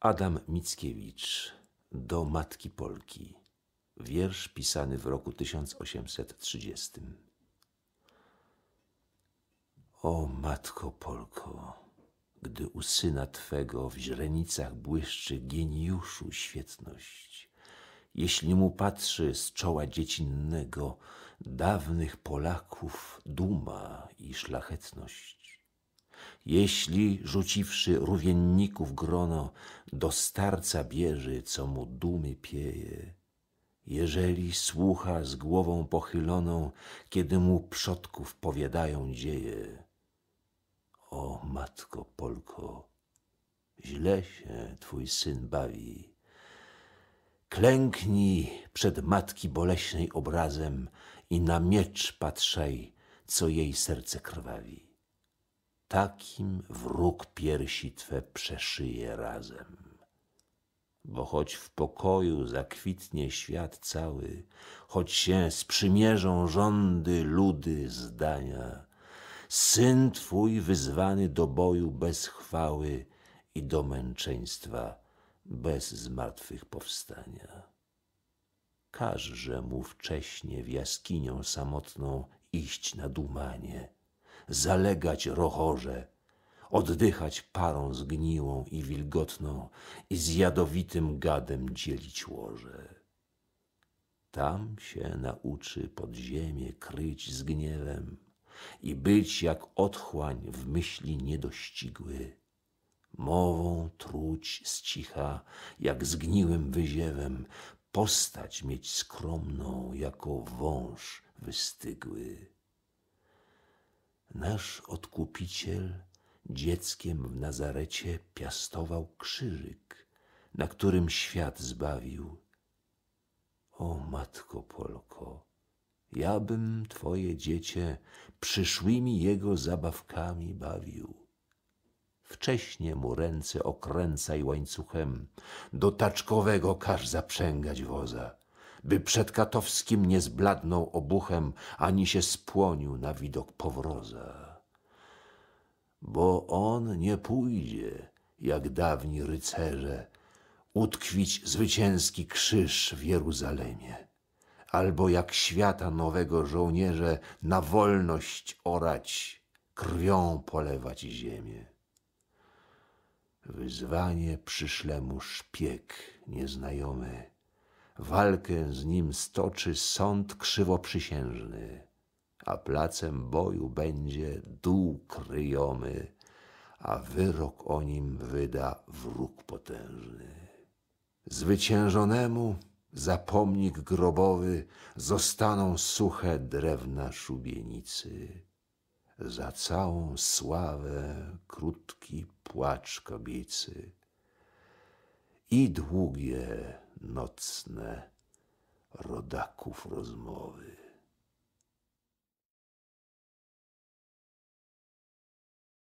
Adam Mickiewicz do Matki Polki. Wiersz pisany w roku 1830. O Matko Polko, gdy u syna Twego w źrenicach błyszczy geniuszu świetność, jeśli mu patrzy z czoła dziecinnego dawnych Polaków duma i szlachetność, jeśli rzuciwszy rówienników grono, do starca bierze, co mu dumy pieje, jeżeli słucha z głową pochyloną, kiedy mu przodków powiadają dzieje. O matko Polko, źle się twój syn bawi. Klęknij przed matki boleśnej obrazem i na miecz patrzaj, co jej serce krwawi takim wróg piersi twe przeszyje razem. Bo choć w pokoju zakwitnie świat cały, choć się sprzymierzą rządy, ludy, zdania, syn twój wyzwany do boju bez chwały i do męczeństwa bez zmartwychwstania. Każże mu wcześnie w jaskinią samotną iść na dumanie zalegać rochorze, oddychać parą zgniłą i wilgotną i z jadowitym gadem dzielić łoże. Tam się nauczy podziemie kryć z gniewem i być jak otchłań w myśli niedościgły. Mową truć z cicha, jak zgniłym wyziewem, postać mieć skromną, jako wąż wystygły nasz odkupiciel dzieckiem w Nazarecie piastował krzyżyk, na którym świat zbawił. O matko Polko, ja bym twoje dziecię przyszłymi jego zabawkami bawił. Wcześnie mu ręce okręcaj łańcuchem, do taczkowego każ zaprzęgać woza by przed Katowskim nie zbladnął obuchem, ani się spłonił na widok powroza. Bo on nie pójdzie, jak dawni rycerze, utkwić zwycięski krzyż w Jeruzalemie, albo jak świata nowego żołnierze na wolność orać, krwią polewać ziemię. Wyzwanie przyszle mu szpieg nieznajomy, Walkę z nim stoczy sąd krzywoprzysiężny, a placem boju będzie dół kryjomy, a wyrok o nim wyda wróg potężny. Zwyciężonemu zapomnik grobowy zostaną suche drewna szubienicy, za całą sławę krótki płacz kobiecy i długie nocne rodaków rozmowy.